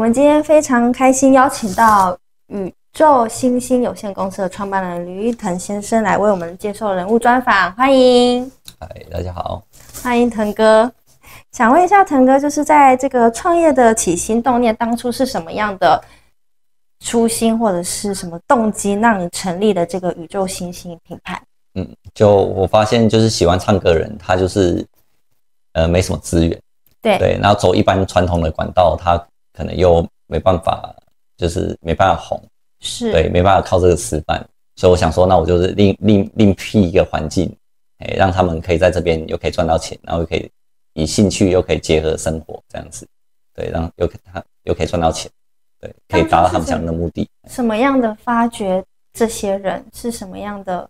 我们今天非常开心，邀请到宇宙星星有限公司的创办人吕玉腾先生来为我们接受人物专访，欢迎。嗨，大家好，欢迎腾哥。想问一下，腾哥就是在这个创业的起心动念，当初是什么样的初心或者是什么动机，让你成立的这个宇宙星星品牌？嗯，就我发现，就是喜欢唱歌人，他就是呃没什么资源，对对，然后走一般传统的管道，他。可能又没办法，就是没办法红，是对，没办法靠这个吃饭，所以我想说，那我就是另另另辟一个环境，哎，让他们可以在这边又可以赚到钱，然后又可以以兴趣又可以结合生活这样子，对，然后又可他又可以赚到钱，对，可以达到他们想要的目的。什么样的发掘这些人是什么样的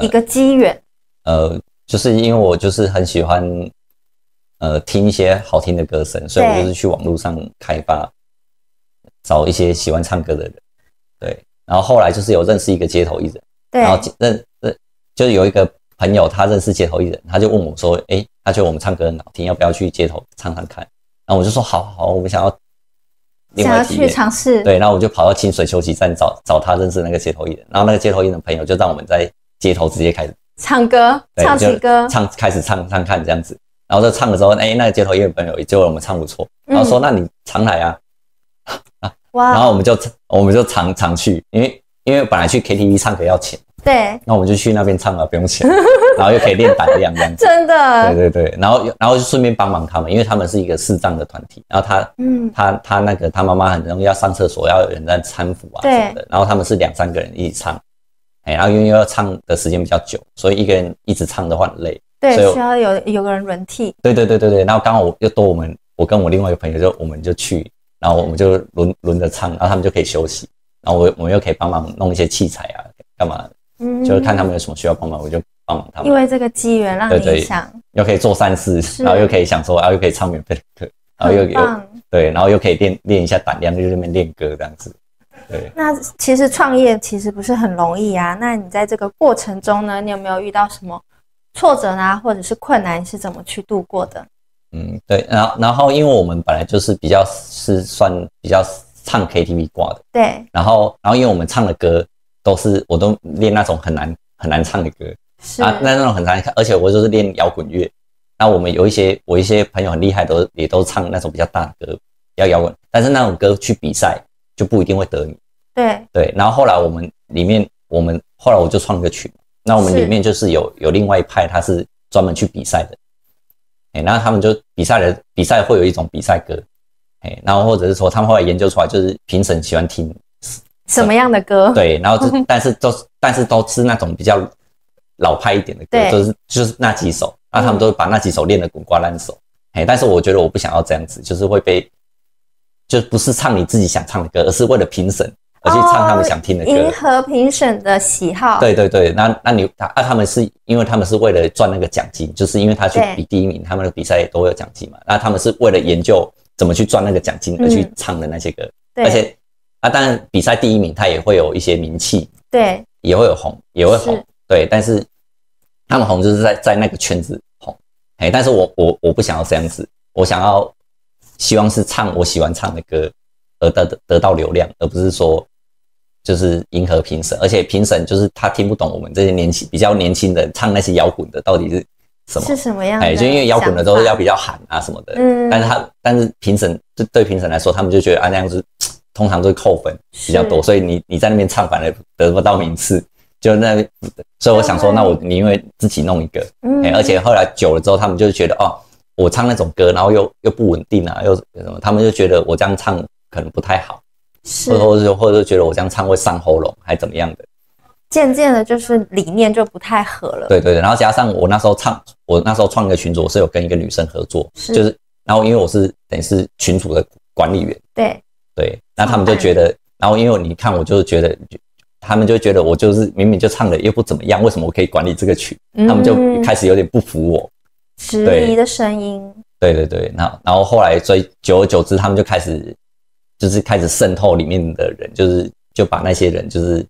一个机缘？呃，就是因为我就是很喜欢。呃，听一些好听的歌声，所以我就是去网络上开发，找一些喜欢唱歌的人，对。然后后来就是有认识一个街头艺人，对。然后认认就是有一个朋友，他认识街头艺人，他就问我说：“哎，他觉得我们唱歌很好听，要不要去街头唱唱看？”然后我就说：“好好，我们想要，想要去尝试。”对。然后我就跑到清水休息站找找他认识那个街头艺人，然后那个街头艺人的朋友就让我们在街头直接开始唱歌，唱几歌，唱开始唱唱看这样子。然后在唱的时候，哎，那个街头艺人朋友也就我们唱不错，然后说那你常来啊 然后我们就我们就常常去，因为因为本来去 KTV 唱歌要钱，对，那我们就去那边唱了，不用钱，然后又可以练胆量，真的，对对对，然后然后就顺便帮忙他们，因为他们是一个视障的团体，然后他嗯，他他那个他妈妈很容易要上厕所，要有人在搀扶啊什么的，然后他们是两三个人一起唱，哎，然后因为要唱的时间比较久，所以一个人一直唱的话很累。对，需要有有个人轮替。对对对对对，然后刚好又多我们，我跟我另外一个朋友就我们就去，然后我们就轮轮着唱，然后他们就可以休息，然后我我们又可以帮忙弄一些器材啊，干嘛，就是看他们有什么需要帮忙，我就帮忙他们。因为这个机缘让你想，又可以做善事，然后又可以想说，然后又可以唱免费的歌，然后又又对，然后又可以练练一下胆量，就在那边练歌这样子。对，那其实创业其实不是很容易啊。那你在这个过程中呢，你有没有遇到什么？挫折啊，或者是困难是怎么去度过的？嗯，对，然后然后，因为我们本来就是比较是算比较唱 KTV 挂的，对。然后然后，因为我们唱的歌都是我都练那种很难很难唱的歌是啊，那那种很难唱，而且我就是练摇滚乐。那我们有一些我一些朋友很厉害，都也都唱那种比较大的歌，要摇滚。但是那种歌去比赛就不一定会得你。对对，然后后来我们里面我们后来我就创个曲。那我们里面就是有有另外一派，他是专门去比赛的，哎，那他们就比赛的，比赛会有一种比赛歌，哎，然后或者是说他们后来研究出来，就是评审喜欢听什么样的歌？对，然后就 但是都但是都是那种比较老派一点的歌，就是就是那几首，那他们都是把那几首练得滚瓜烂熟，哎，但是我觉得我不想要这样子，就是会被就不是唱你自己想唱的歌，而是为了评审。我去唱他们想听的歌，迎合评审的喜好。对对对，那那你他啊，他们是因为他们是为了赚那个奖金，就是因为他去比第一名，他们的比赛都会有奖金嘛。那他们是为了研究怎么去赚那个奖金而去唱的那些歌。而且啊，当然比赛第一名他也会有一些名气，对，也会有红，也会红，对。但是他们红就是在在那个圈子红，哎，但是我我我不想要这样子，我想要希望是唱我喜欢唱的歌而得得到流量，而不是说。就是迎合评审，而且评审就是他听不懂我们这些年轻比较年轻人唱那些摇滚的到底是什么，是什么样的？哎，就因为摇滚的都是要比较喊啊什么的，嗯。但是他但是评审就对评审来说，他们就觉得啊，那样子通常都扣分比较多，所以你你在那边唱反而得不到名次，就那所以我想说，那我你因为自己弄一个，哎，而且后来久了之后，他们就觉得哦，我唱那种歌，然后又又不稳定啊，又什么，他们就觉得我这样唱可能不太好。或者或者觉得我这样唱会伤喉咙，还怎么样的？渐渐的，就是理念就不太合了。对对对，然后加上我那时候唱，我那时候创一个群组，我是有跟一个女生合作，就是，然后因为我是等于是群主的管理员，对对，那他们就觉得，然后因为你看，我就是觉得，他们就觉得我就是明明就唱的又不怎么样，为什么我可以管理这个群？他们就开始有点不服我，质疑的声音。对对对，那然后后来，所以久而久之，他们就开始。就是开始渗透里面的人，就是就把那些人，就是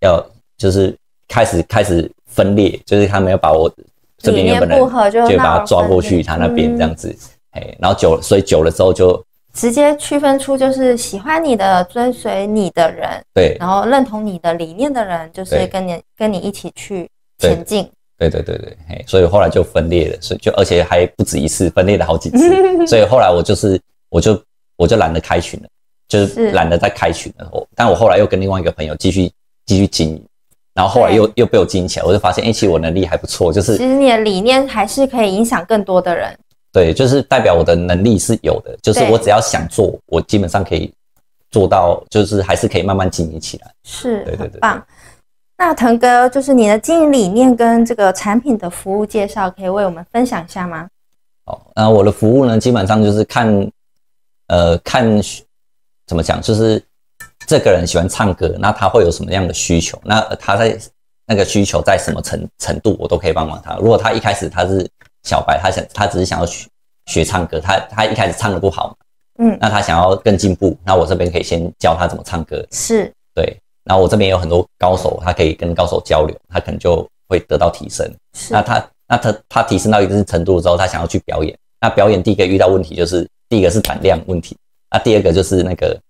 要就是开始开始分裂，就是他们要把我这边不和，就就把他抓过去他那边这样子，哎，然后久所以久了之后就直接区分出就是喜欢你的追随你的人，对，然后认同你的理念的人，就是跟你跟你一起去前进，对对对对，嘿，所以后来就分裂了，所以就而且还不止一次分裂了好几次，所以后来我就是我就。我就懒得开群了，就是懒得再开群了。我，但我后来又跟另外一个朋友继续继续经营，然后后来又又被我经营起来。我就发现，哎，其实我能力还不错，就是其实你的理念还是可以影响更多的人。对，就是代表我的能力是有的，就是我只要想做，我基本上可以做到，就是还是可以慢慢经营起来。是，对对对，棒。那腾哥，就是你的经营理念跟这个产品的服务介绍，可以为我们分享一下吗？哦，那我的服务呢，基本上就是看。呃，看怎么讲，就是这个人喜欢唱歌，那他会有什么样的需求？那他在那个需求在什么程程度，我都可以帮忙他。如果他一开始他是小白，他想他只是想要学学唱歌，他他一开始唱的不好，嗯，那他想要更进步，那我这边可以先教他怎么唱歌。是，对。然后我这边有很多高手，他可以跟高手交流，他可能就会得到提升。那他那他他提升到一定程度之后，他想要去表演，那表演第一个遇到问题就是。第一个是胆量问题，那第二个就是那个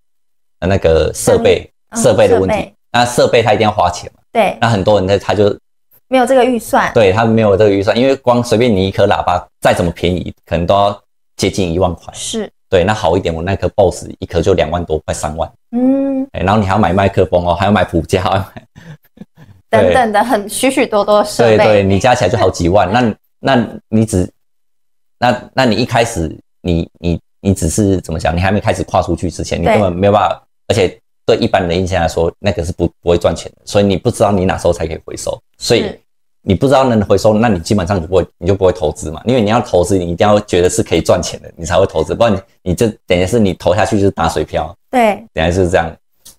呃那个设备设备的问题，那设备它一定要花钱嘛，对，那很多人呢他就没有这个预算，对他没有这个预算，因为光随便你一颗喇叭再怎么便宜，可能都要接近一万块，是对，那好一点我那颗 BOSS 一颗就两万多快三万，嗯，然后你还要买麦克风哦，还要买辅架，等等的很许许多多设备，对你加起来就好几万，那那你只那那你一开始你你。你只是怎么讲？你还没开始跨出去之前，你根本没有办法。而且对一般人的印象来说，那个是不不会赚钱的。所以你不知道你哪时候才可以回收，所以你不知道能回收，那你基本上不会，你就不会投资嘛。因为你要投资，你一定要觉得是可以赚钱的，你才会投资。不然你这等于是你投下去就是打水漂。对，等于是这样。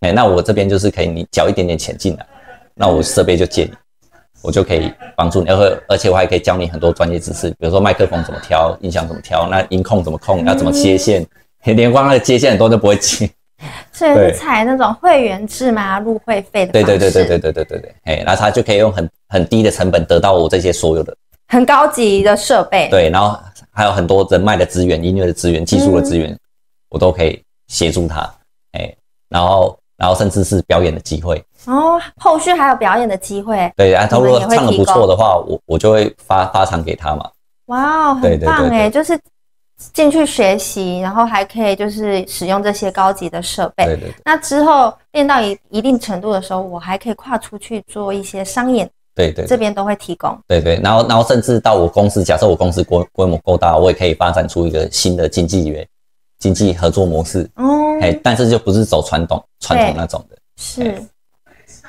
哎，那我这边就是可以你缴一点点钱进来，那我设备就借你。我就可以帮助你，而且而且我还可以教你很多专业知识，比如说麦克风怎么调，音响怎么调，那音控怎么控，要怎么接线，连光的接线很多都不会接。所以是采那种会员制吗？入会费？对对对对对对对对对，哎，那他就可以用很很低的成本得到我这些所有的很高级的设备。对，然后还有很多人脉的资源、音乐的资源、技术的资源，我都可以协助他，哎，然后。然后甚至是表演的机会哦，后续还有表演的机会。对，然他如果唱的不错的话，我我就会发发场给他嘛。哇，很棒哎，就是进去学习，然后还可以就是使用这些高级的设备。对对。那之后练到一一定程度的时候，我还可以跨出去做一些商演。对对。这边都会提供。对对，然后然后甚至到我公司，假设我公司规规模够大，我也可以发展出一个新的经纪人。经济合作模式哦，哎，但是就不是走传统传统那种的，是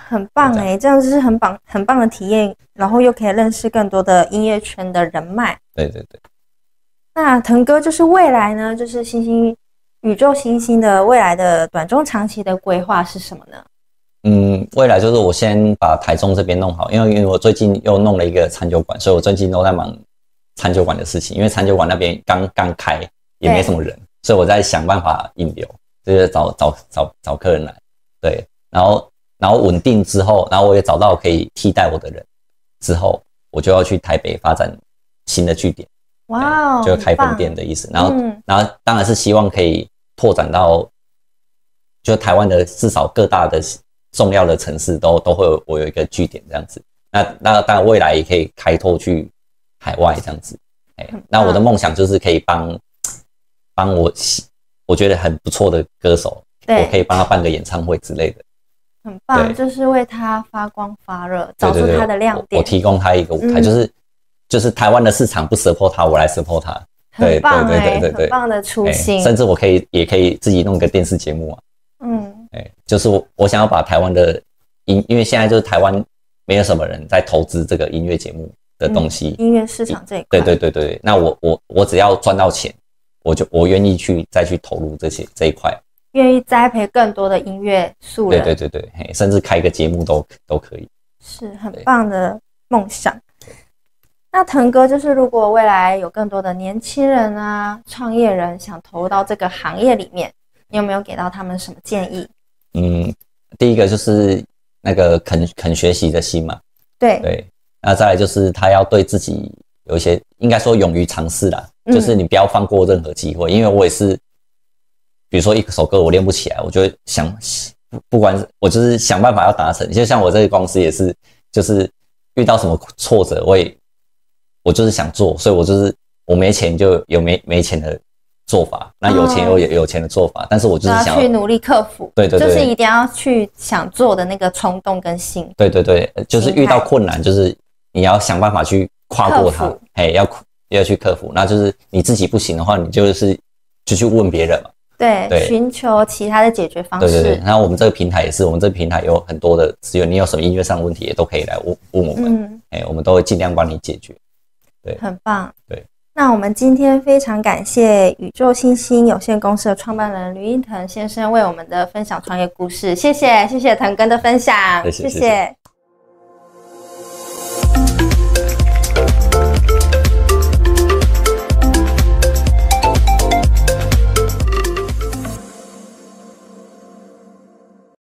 很棒哎，这样就是很棒很棒的体验，然后又可以认识更多的音乐圈的人脉。对对对。那腾哥就是未来呢，就是星星宇宙星星的未来的短中长期的规划是什么呢？嗯，未来就是我先把台中这边弄好，因为因为我最近又弄了一个餐酒馆，所以我最近都在忙餐酒馆的事情，因为餐酒馆那边刚刚开，也没什么人。所以我在想办法引流，就是找找找找客人来，对，然后然后稳定之后，然后我也找到可以替代我的人，之后我就要去台北发展新的据点，哇，就开分店的意思。然后然后当然是希望可以拓展到，就台湾的至少各大的重要的城市都都会有我有一个据点这样子。那那当然未来也可以开拓去海外这样子。哎，那我的梦想就是可以帮。帮我，我觉得很不错的歌手，我可以帮他办个演唱会之类的，很棒，就是为他发光发热，找出他的亮点。我提供他一个，舞台，就是就是台湾的市场不 support 他，我来 support 他，很棒，对对对对，很棒的初心。甚至我可以也可以自己弄一个电视节目啊，嗯，哎，就是我我想要把台湾的音，因为现在就是台湾没有什么人在投资这个音乐节目的东西，音乐市场这一块。对对对对，那我我我只要赚到钱。我就我愿意去再去投入这些这一块，愿意栽培更多的音乐素人。对对对对，甚至开一个节目都都可以，是很棒的梦想。那腾哥就是，如果未来有更多的年轻人啊、创业人想投入到这个行业里面，你有没有给到他们什么建议？嗯，第一个就是那个肯肯学习的心嘛，对对。那再来就是他要对自己有一些，应该说勇于尝试啦。就是你不要放过任何机会，因为我也是，比如说一首歌我练不起来，我就想，不管我就是想办法要达成。就像我这个公司也是，就是遇到什么挫折，我也我就是想做，所以我就是我没钱就有没没钱的做法，那有钱有有钱的做法，但是我就是想去努力克服，对对，就是一定要去想做的那个冲动跟心，对对对，就是遇到困难，就是你要想办法去跨过它，哎，要。要去克服，那就是你自己不行的话，你就是就去问别人嘛。对，寻求其他的解决方式。对对对。那我们这个平台也是，我们这个平台有很多的资源，你有什么音乐上的问题也都可以来问问我们。嗯。哎，我们都会尽量帮你解决。对，很棒。对，那我们今天非常感谢宇宙星星有限公司的创办人吕英腾先生为我们的分享创业故事，谢谢谢谢腾哥的分享，谢谢。